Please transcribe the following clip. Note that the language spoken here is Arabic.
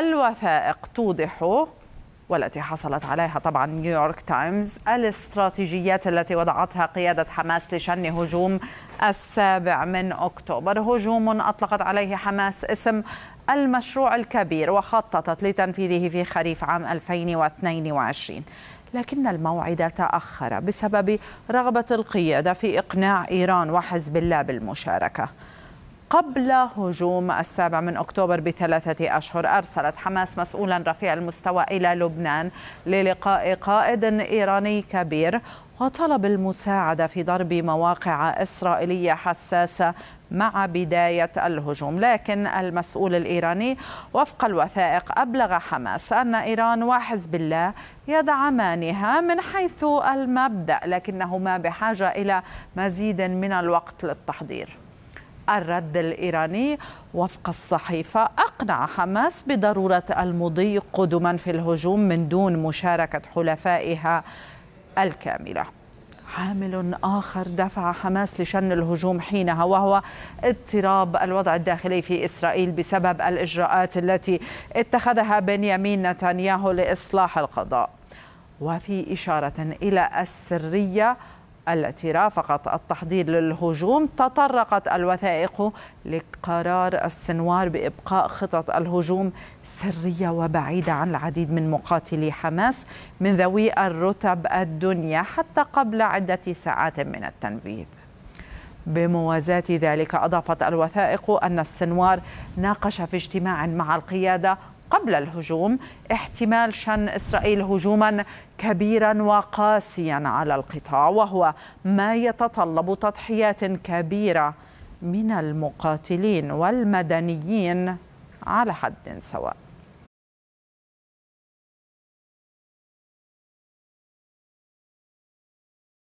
الوثائق توضح والتي حصلت عليها طبعا نيويورك تايمز الاستراتيجيات التي وضعتها قيادة حماس لشن هجوم السابع من أكتوبر هجوم أطلقت عليه حماس اسم المشروع الكبير وخططت لتنفيذه في خريف عام 2022 لكن الموعد تأخر بسبب رغبة القيادة في إقناع إيران وحزب الله بالمشاركة قبل هجوم السابع من أكتوبر بثلاثة أشهر أرسلت حماس مسؤولا رفيع المستوى إلى لبنان للقاء قائد إيراني كبير وطلب المساعدة في ضرب مواقع إسرائيلية حساسة مع بداية الهجوم لكن المسؤول الإيراني وفق الوثائق أبلغ حماس أن إيران وحزب الله يدعمانها من حيث المبدأ لكنهما بحاجة إلى مزيد من الوقت للتحضير الرد الإيراني وفق الصحيفة أقنع حماس بضرورة المضي قدما في الهجوم من دون مشاركة حلفائها الكاملة عامل آخر دفع حماس لشن الهجوم حينها وهو اضطراب الوضع الداخلي في إسرائيل بسبب الإجراءات التي اتخذها بنيامين نتنياهو لإصلاح القضاء وفي إشارة إلى السرية التي رافقت التحضير للهجوم تطرقت الوثائق لقرار السنوار بإبقاء خطط الهجوم سرية وبعيدة عن العديد من مقاتلي حماس من ذوي الرتب الدنيا حتى قبل عدة ساعات من التنفيذ بموازاة ذلك أضافت الوثائق أن السنوار ناقش في اجتماع مع القيادة قبل الهجوم احتمال شن إسرائيل هجوما كبيرا وقاسيا على القطاع وهو ما يتطلب تضحيات كبيرة من المقاتلين والمدنيين على حد سواء